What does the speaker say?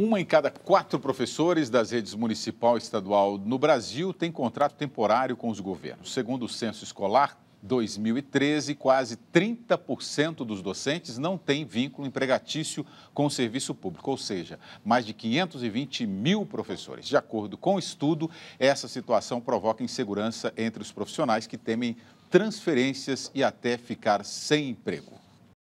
Uma em cada quatro professores das redes municipal e estadual no Brasil tem contrato temporário com os governos. Segundo o censo escolar 2013, quase 30% dos docentes não têm vínculo empregatício com o serviço público, ou seja, mais de 520 mil professores. De acordo com o estudo, essa situação provoca insegurança entre os profissionais que temem transferências e até ficar sem emprego.